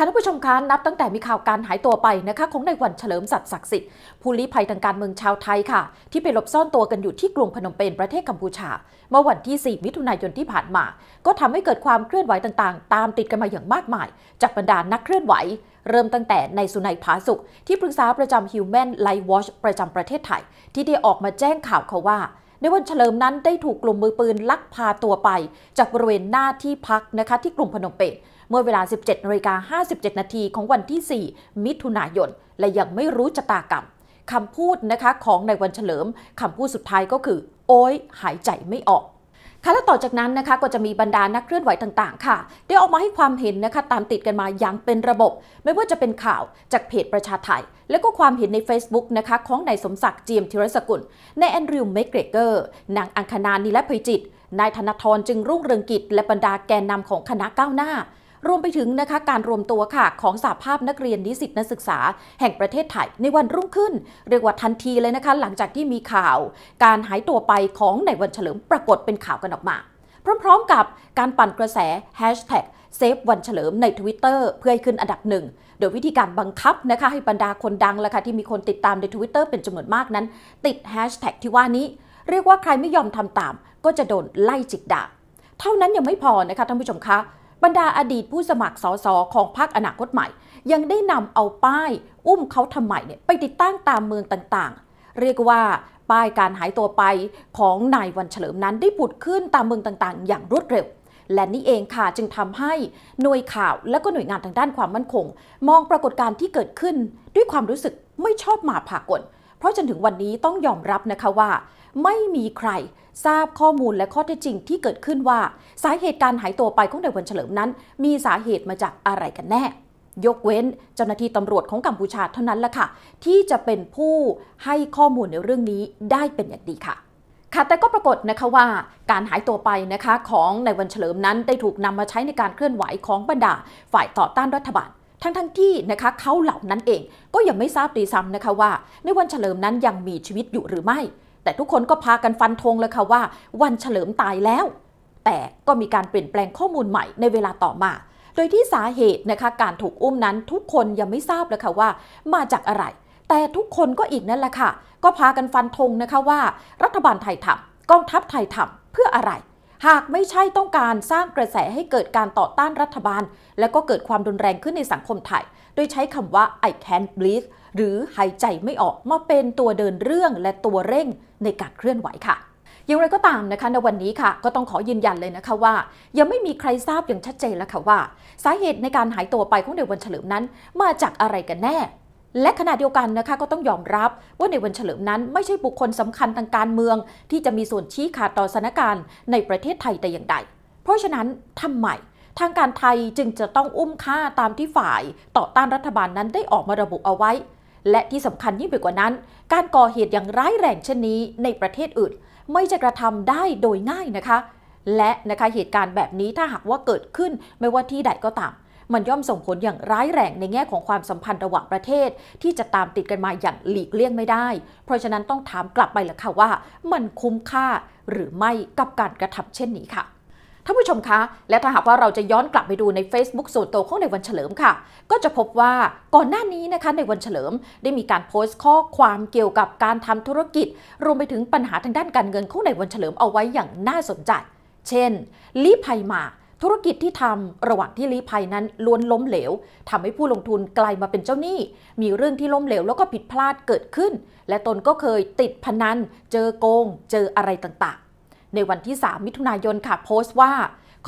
ค่ะท่านผู้ชมคะนับตั้งแต่มีข่าวการหายตัวไปนะคะของในวันเฉลิมสัตว์ศักดิ์สิทธิ์ผู้ลี้ภัยทางการเมืองชาวไทยค่ะ ที่ไปหลบซ่อนตัวกันอยู่ที่กรุงพนมเปญประเทศกัมพูชา เมื่อวันที่4มิถุนายนที่ผ่านมา ก็ทำให้เกิดความเคลื่อนไหวต่างๆ ตามติดกันมาอย่างมากมาย จากบรรดานักเคลื่อนไหว เริ่มตั้งแต่ในสุนัยผาสุขที่ปรึกษาประจำ Human l i f e Watch ประจำประเทศไทยที่ได้ออกมาแจ้งข่าวเขาว่าในวันเฉลิมนั้นได้ถูกกลุ่มมือปืนลักพาตัวไป จากบริเวณหน้าที่พักนะคะที่กลุ่มพนมเปญเมื่อเวลา 17นาฬิกา57 นาทีของวันที่ 4 มิถุนายน และยังไม่รู้ชะตากรรมคำพูดนะคะของในวันเฉลิมคำพูดสุดท้ายก็คือ โอ้ยหายใจไม่ออกค่ะและต่อจากนั้นนะคะก็จะมีบรรดานักเคลื่อนไหวต่างๆค่ะได้ออกมาให้ความเห็นนะคะตามติดกันมาอย่างเป็นระบบ ไม่ว่าจะเป็นข่าวจากเพจประชาไทย และก็ความเห็นใน Facebook นะคะของนายสมศักดิ์เจียมธีรสกุลนายแอนดริวเมกเกรเกอร์นางอังคณานีและพยจิต นายธนทรจึงรุ่งเรืองกิจและบรรดาแกนนำของคณะก้าวหน้ารวมไปถึงนะคะการรวมตัวค่ะของสาภาพนักเรียนนิสิตนักศึกษา แห่งประเทศไทยในวันรุ่งขึ้น เรียกว่าทันทีเลยนะคะ หลังจากที่มีข่าวการหายตัวไปของในวันเฉลิมปรากฏเป็นข่าวกันออกมา พร้อมๆกับการปั่นกระแสแฮชแท็กเซฟวันเฉลิมในทวิตเตอร์เพื่อให้ขึ้นอันดับหนึ่ง โดยวิธีการบังคับนะคะให้บรรดาคนดังละค่ะที่มีคนติดตามในทวิตเตอร์เป็นจำนวนมากนั้น ติดแฮชแท็กที่ว่านี้ เรียกว่าใครไม่ยอมทำตาม ก็จะโดนไล่จิกดาเท่านั้นยังไม่พอนะคะท่านผู้ชมคะบรรดาอดีตผู้สมัครสสของพรรคอนาคตใหม่ ยังได้นำเอาป้าย อุ้มเขาทำไมเนี่ยไปติดตั้งตามเมืองต่างๆ เรียกว่าป้ายการหายตัวไปของนายวันเฉลิมนั้นได้ผุดขึ้นตามเมืองต่างๆ อย่างรวดเร็ว และนี่เองค่ะจึงทำให้หน่วยข่าวและก็หน่วยงานทางด้านความมั่นคง มองปรากฏการณ์ที่เกิดขึ้นด้วยความรู้สึกไม่ชอบมาผากลเพราะจนถึงวันนี้ต้องยอมรับนะคะว่า ไม่มีใครทราบข้อมูลและข้อเท็จจริงที่เกิดขึ้นว่า สาเหตุการหายตัวไปของนายวันเฉลิมนั้น มีสาเหตุมาจากอะไรกันแน่ ยกเว้นเจ้าหน้าที่ตำรวจของกัมพูชาเท่านั้นละค่ะที่จะเป็นผู้ให้ข้อมูลในเรื่องนี้ได้เป็นอย่างดีค่ะค่ะแต่ก็ปรากฏนะคะว่า การหายตัวไปนะคะของนายวันเฉลิมนั้น ได้ถูกนำมาใช้ในการเคลื่อนไหวของบรรดา ฝ่ายต่อต้านรัฐบาลทั้งทั้งที่นะคะเขาเหล่านั้นเองก็ยังไม่ทราบตีซ้ำนะคะว่าในวันเฉลิมนั้นยังมีชีวิตอยู่หรือไม่ แต่ทุกคนก็พากันฟันธงเลยค่ะว่าวันเฉลิมตายแล้ว แต่ก็มีการเปลี่ยนแปลงข้อมูลใหม่ในเวลาต่อมา โดยที่สาเหตุนะคะการถูกอุ้มนั้นทุกคนยังไม่ทราบเลยค่ะว่า มาจากอะไร แต่ทุกคนก็อีกนั่นแหละค่ะก็พากันฟันธงนะคะว่ารัฐบาลไทยทำกองทัพไทยทำเพื่ออะไรหากไม่ใช่ต้องการสร้างกระแสให้เกิดการต่อต้านรัฐบาล และก็เกิดความรุนแรงขึ้นในสังคมไทยโดยใช้คำว่า I can't breathe หรือหายใจไม่ออกมาเป็นตัวเดินเรื่องและตัวเร่งในการเคลื่อนไหวค่ะ อย่างไรก็ตามนะคะในวันนี้ค่ะก็ต้องขอยืนยันเลยนะคะว่า ยังไม่มีใครทราบอย่างชัดเจนแล้วค่ะว่า สาเหตุในการหายตัวไปของเดวันเฉลิมนั้น มาจากอะไรกันแน่และขณะเดียวกันนะคะก็ต้องยอมรับว่าในวันเฉลิมนั้นไม่ใช่บุคคลสำคัญทางการเมือง ที่จะมีส่วนชี้ขาดต่อสถานการณ์ในประเทศไทยแต่อย่างใด เพราะฉะนั้นทำไมทางการไทยจึงจะต้องอุ้มค่าตามที่ฝ่ายต่อต้านรัฐบาลนั้นได้ออกมาระบุเอาไว้ และที่สำคัญยิ่งไปกว่านั้น การก่อเหตุอย่างร้ายแรงเช่นนี้ในประเทศอื่น ไม่จะกระทำได้โดยง่ายนะคะ และนะคะเหตุการณ์แบบนี้ถ้าหากว่าเกิดขึ้นไม่ว่าที่ใดก็ตามมันย่อมส่งผลอย่างร้ายแรงในแง่ของความสัมพันธ์ระหว่างประเทศ ที่จะตามติดกันมาอย่างหลีกเลี่ยงไม่ได้ เพราะฉะนั้นต้องถามกลับไปละค่ะว่ามันคุ้มค่าหรือไม่กับการกระทำเช่นนี้ค่ะท่านผู้ชมคะ และถ้าหากว่าเราจะย้อนกลับไปดูใน Facebook ส่วนตัวของในวันเฉลิมค่ะ ก็จะพบว่าก่อนหน้านี้นะคะในวันเฉลิมได้มีการโพสต์ข้อความเกี่ยวกับการทำธุรกิจ รวมไปถึงปัญหาทางด้านการเงินของในวันเฉลิมเอาไว้อย่างน่าสนใจ เช่นลี้ภัยมาธุรกิจที่ทำระหว่างที่ลี้ภัยนั้นล้วนล้มเหลวทำให้ผู้ลงทุนกลายมาเป็นเจ้าหนี้ มีเรื่องที่ล้มเหลวแล้วก็ผิดพลาดเกิดขึ้น และตนก็เคยติดพนัน เจอโกง เจออะไรต่างๆ ในวันที่ 3 มิถุนายนค่ะ โพสต์ว่า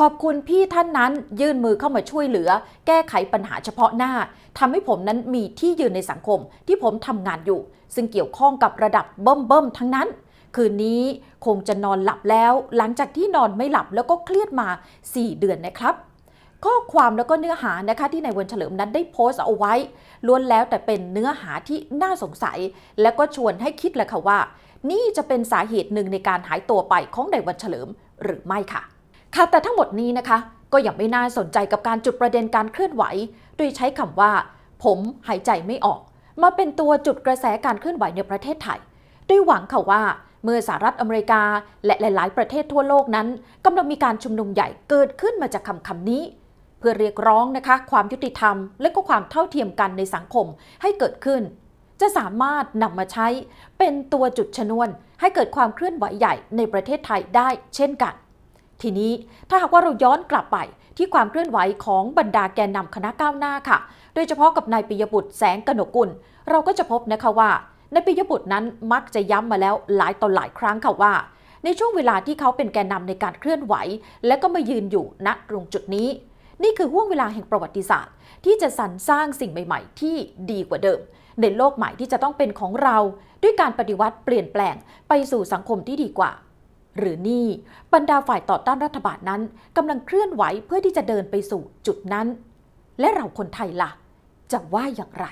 ขอบคุณพี่ท่านนั้นยื่นมือเข้ามาช่วยเหลือแก้ไขปัญหาเฉพาะหน้าทำให้ผมนั้นมีที่ยืนในสังคมที่ผมทำงานอยู่ ซึ่งเกี่ยวข้องกับระดับเบิ่มๆทั้งนั้นคืนนี้คงจะนอนหลับแล้ว หลังจากที่นอนไม่หลับแล้วก็เครียดมา 4 เดือนนะครับ ข้อความแล้วก็เนื้อหานะคะที่นายวันเฉลิมนั้นได้โพสต์เอาไว้ล้วนแล้วแต่เป็นเนื้อหาที่น่าสงสัย และก็ชวนให้คิดแหละค่ะว่า นี่จะเป็นสาเหตุหนึ่งในการหายตัวไปของนายวันเฉลิมหรือไม่ค่ะ ค่ะแต่ทั้งหมดนี้นะคะ ก็ยังไม่น่าสนใจกับการจุดประเด็นการเคลื่อนไหว โดยใช้คำว่า ผมหายใจไม่ออก มาเป็นตัวจุดกระแสการเคลื่อนไหวในประเทศไทยด้วยหวังค่ะว่าเมื่อสหรัฐอเมริกาและหลายๆ ประเทศทั่วโลกนั้นกำลังมีการชุมนุมใหญ่เกิดขึ้นมาจากคำคำนี้ เพื่อเรียกร้องนะคะ ความยุติธรรม และก็ความเท่าเทียมกันในสังคมให้เกิดขึ้น จะสามารถนำมาใช้เป็นตัวจุดชนวน ให้เกิดความเคลื่อนไหวใหญ่ในประเทศไทยได้เช่นกัน ทีนี้ถ้าหากว่าเราย้อนกลับไป ที่ความเคลื่อนไหวของบรรดาแกนนำคณะก้าวหน้าค่ะ โดยเฉพาะกับนายปิยบุตรแสงกนกุล เราก็จะพบนะคะว่าในปิยบุตรนั้นมักจะย้ำมาแล้วหลายต่อหลายครั้งค่ะว่า ในช่วงเวลาที่เขาเป็นแกนนำในการเคลื่อนไหว และก็มายืนอยู่ณตรงจุดนี้ นี่คือห่วงเวลาแห่งประวัติศาสตร์ ที่จะสรรสร้างสิ่งใหม่ ๆ ที่ดีกว่าเดิม ในโลกใหม่ที่จะต้องเป็นของเรา ด้วยการปฏิวัติเปลี่ยนแปลงไปสู่สังคมที่ดีกว่า หรือนี่ บรรดาฝ่ายต่อต้านรัฐบาลนั้นกำลังเคลื่อนไหวเพื่อที่จะเดินไปสู่จุดนั้น และเราคนไทยละ่ะจะว่าอย่างไร